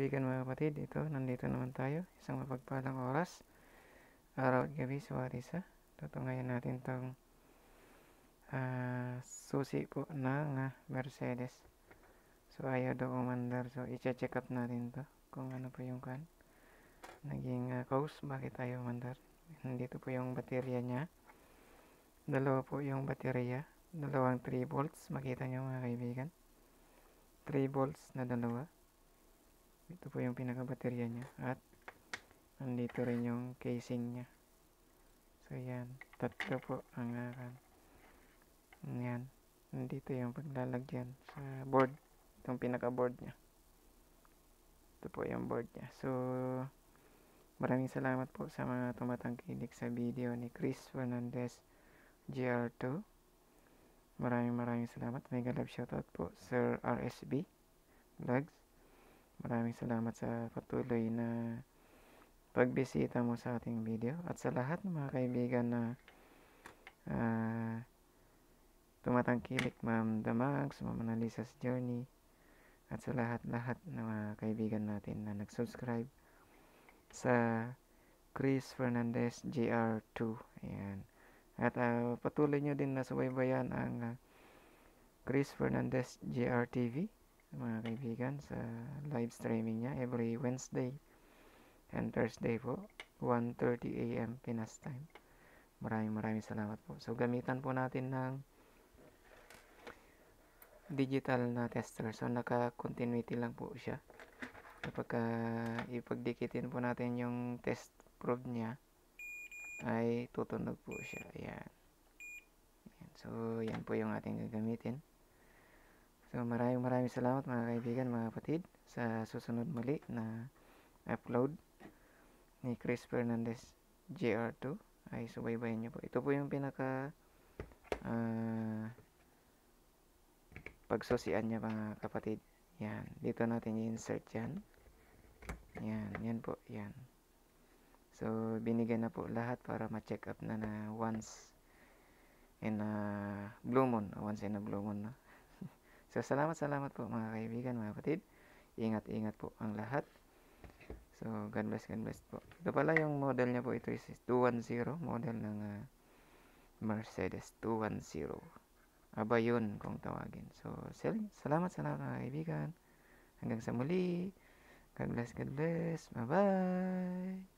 kaibigan mga kapatid, ito, nandito naman tayo, isang mapagpalang oras, araw at gabi, suwari sa, tutungayan natin tong uh, susi po ng uh, Mercedes. So, ayaw daw umandar, so, i check up natin to, kung ano po yung kan, naging uh, cause, bakit ayaw umandar. Nandito po yung baterya niya, dalawa po yung baterya, dalawang 3 volts, makita nyo mga kaibigan, 3 volts na dalawa, ito po yung pinaka pinakabaterya niya at andito rin yung casing niya so yan tatlo po ang laran yan Andito yung paglalagyan sa board itong pinaka board niya ito po yung board niya so maraming salamat po sa mga tumatangkilik sa video ni Chris Fernandez GR2 maraming maraming salamat mega love shoutout po Sir RSB Vlogs Maraming salamat sa patuloy na pagbisita mo sa ating video at sa lahat ng mga kaibigan na uh, tumatangkilik, Ma'am Damag, sa Ma'am Analisa's Journey at sa lahat-lahat ng mga kaibigan natin na nag-subscribe sa Chris Fernandez JR2. Ayan. At uh, patuloy nyo din na subaybayan ang uh, Chris Fernandez JRTV TV mga kaibigan sa live streaming niya every Wednesday and Thursday po 1.30 a.m. Pinas time maraming maraming salamat po so gamitan po natin ng digital na tester so naka continuity lang po siya kapag uh, ipagdikitin po natin yung test probe niya ay tutunog po siya ayan, ayan. so yan po yung ating gagamitin So maraming maraming salamat mga kaibigan, mga kapatid sa susunod muli na upload ni Chris Fernandez JR2 ay subaybayan nyo po. Ito po yung pinaka uh, pagsosian niya mga kapatid. Yan. Dito natin i-insert yan. Yan. Yan po. Yan. So, binigyan na po lahat para ma-check up na na once in a blue moon. Once in a blue moon na. No? So, salamat, salamat po mga kaibigan, mga kapatid. Ingat-ingat po ang lahat. So, God bless, God bless po. Ito pala yung model niya po. Ito is 210, model ng uh, Mercedes 210. Aba yun kung tawagin. So, salamat, salamat mga kaibigan. Hanggang sa muli. God bless, God bless. Bye-bye.